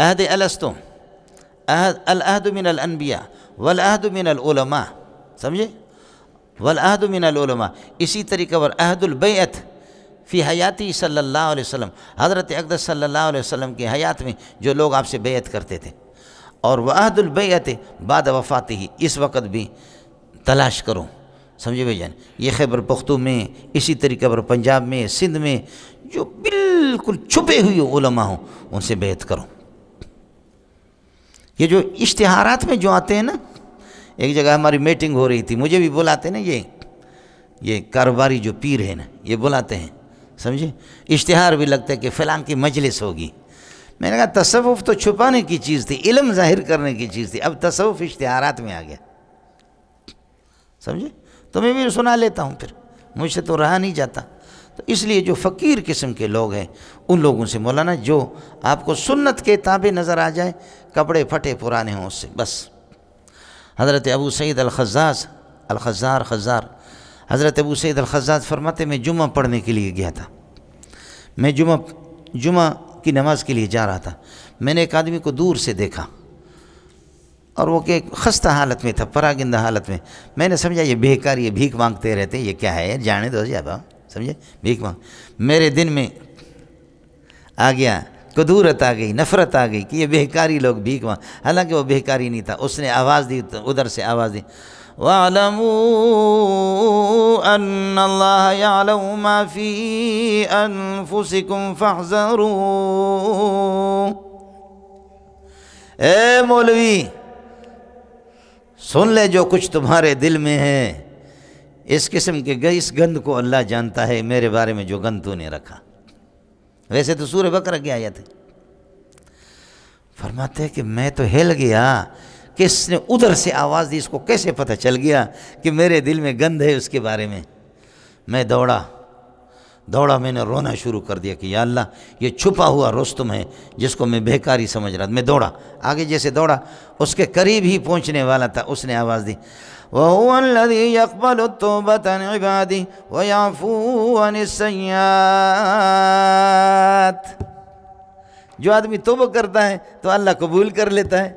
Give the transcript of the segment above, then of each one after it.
أهدي ألستم الأهد من الأنبياء والأهد من العلماء समझे वल अहद मिन उलमा इसी तरीके पर अहदुल बैत फ़ी हयाती सल्लल्लाहु अलैहि वसल्लम हज़रत अकदस सल्लल्लाहु अलैहि वसल्लम की हयात में जो लोग आपसे बैत करते थे और वह अहदुल बैत बाद वफ़ात ही इस वक्त भी तलाश करो समझे भाईजान ये खैबर पख्तू में इसी तरीके पर पंजाब में सिंध में जो बिल्कुल छुपे हुए उलमा हों उनसे बैत करो یہ جو اشتہارات میں جو آتے ہیں نا ایک جگہ ہماری میٹنگ ہو رہی تھی مجھے بھی بلاتے ہیں نا یہ یہ کاروباری جو پیر ہے نا یہ بلاتے ہیں سمجھے اشتہار بھی لگتا ہے کہ فلاں کی مجلس ہوگی میں نے کہا تصوف تو چھپانے کی چیز تھی علم ظاہر کرنے کی چیز تھی اب تصوف اشتہارات میں آ گیا سمجھے تو میں بھی سنا لیتا ہوں پھر مجھ سے تو رہا نہیں جاتا تو اس لیے جو فقیر قسم کے لوگ ہیں ان لوگوں سے مولانا جو آپ کو سنت کے تابع نظر آ جائے کپڑے پھٹے پرانے ہوں اس سے بس حضرت ابو سعید الخزاز الخزار خزار حضرت ابو سعید الخزاز فرماتے میں جمعہ پڑھنے کے لیے گیا تھا میں جمعہ جمعہ کی نماز کے لیے جا رہا تھا میں نے ایک آدمی کو دور سے دیکھا اور وہ کہ خستہ حالت میں تھا پراگندہ حالت میں میں نے سمجھا یہ بیکار یہ بھیک مانگتے رہتے یہ کیا ہے جانے دو جب جی ہاں، سمجھے بھیک مانگ میرے دن میں آ گیا قدورت آ گئی نفرت آ گئی کہ یہ بہکاری لوگ بھیک وہاں حالانکہ وہ بہکاری نہیں تھا اس نے آواز دی ادھر سے آواز دی أَنَّ اللَّهَ مَا فِي أَنفُسِكُمْ فَحْزَرُوا اے مولوی سن لے جو کچھ تمہارے دل میں ہے اس قسم کے اس گند کو اللہ جانتا ہے میرے بارے میں جو گند تو نے رکھا ویسے تو سور بکر آیت ہے فرماتے ہیں کہ میں تو ہل گیا کس نے ادھر سے آواز دی اس کو کیسے پتہ چل گیا کہ میرے دل میں گند ہے اس کے بارے میں میں دوڑا دوڑا میں نے رونا شروع کر دیا کہ یا اللہ یہ چھپا ہوا رستم ہے جس کو میں بیکاری سمجھ رہا میں دوڑا آگے جیسے دوڑا اس کے قریب ہی پہنچنے والا تھا اس نے آواز دی وهو الذي يقبل التوبة عن عن عباده ويعفو السيئات جو آدمی توبہ کرتا ہے تو اللہ قبول کر لیتا ہے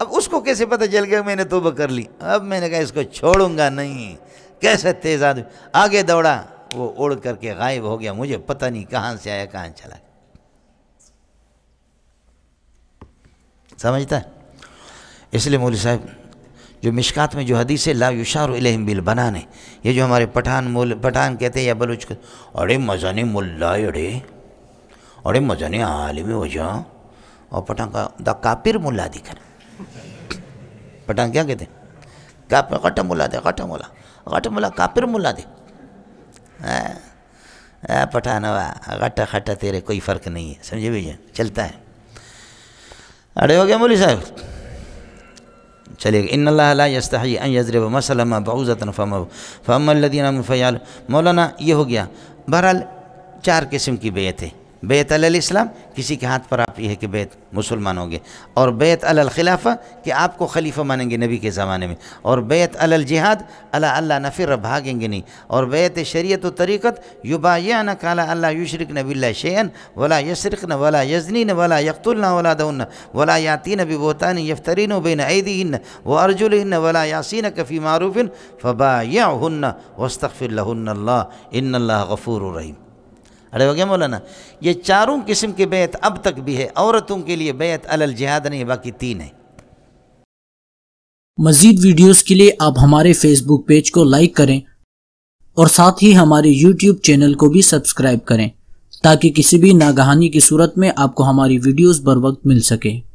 اب اس کو کیسے پتہ چل گیا میں نے توبہ کر لی اب میں نے کہا اس کو چھوڑوں گا نہیں کیسے تیز آدمی آگے دوڑا وہ اڑ کر کے غائب ہو گیا مجھے پتہ نہیں کہاں سے آیا کہاں چلا سمجھتا ہے اس لیے مولوی صاحب جو مشکات میں جو حدیث ہے لا یشار الہم بل بنانے یہ جو ہمارے پٹھان مول پٹھان کہتے ہیں یا بلوچ اڑے مزانی ملا اڑے اڑے مزانی عالمی ہو جا اور پٹھان کا دا کاپر ملا دیکھا پٹھان کیا کہتے ہیں غٹا ملا دے ملا غٹا ملا کاپر ملا دے ہاں۔ پٹھان غٹا کھٹا تیرے کوئی فرق نہیں ہے سمجھے بھائی چلتا ہے اڑے ہو گیا مولی صاحب چلے گا ان اللہ علیہ یضرب مسلم بعضت فم فم الدین فیال مولانا یہ ہو گیا بہرحال چار قسم کی بے تھے بیت علی الاسلام کسی کے ہاتھ پر آپ یہ ہے کہ بیت مسلمان ہوں گے اور بیت الخلافہ کہ آپ کو خلیفہ مانیں گے نبی کے زمانے میں اور بیت الجہاد اللجہاد اللہ نفر بھاگیں گے نہیں اور بیت شریعت و طریقت یبایعنک علی کالا اللہ یشرک نبی اللہ شعین ولا یشرقن ولا یزنی ولا ولا دون ولا یاطین بوطان یفترین و عیدین و ارجلین ولا یاسین کفی معروف فبا یا لہن اللہ ان اللہ غفور الرحیم ہو مولانا یہ چاروں قسم کی مزید ویڈیوز کے لیے آپ ہمارے فیس بک پیج کو لائک کریں اور ساتھ ہی ہمارے یوٹیوب چینل کو بھی سبسکرائب کریں تاکہ کسی بھی ناگہانی کی صورت میں آپ کو ہماری ویڈیوز بر وقت مل سکے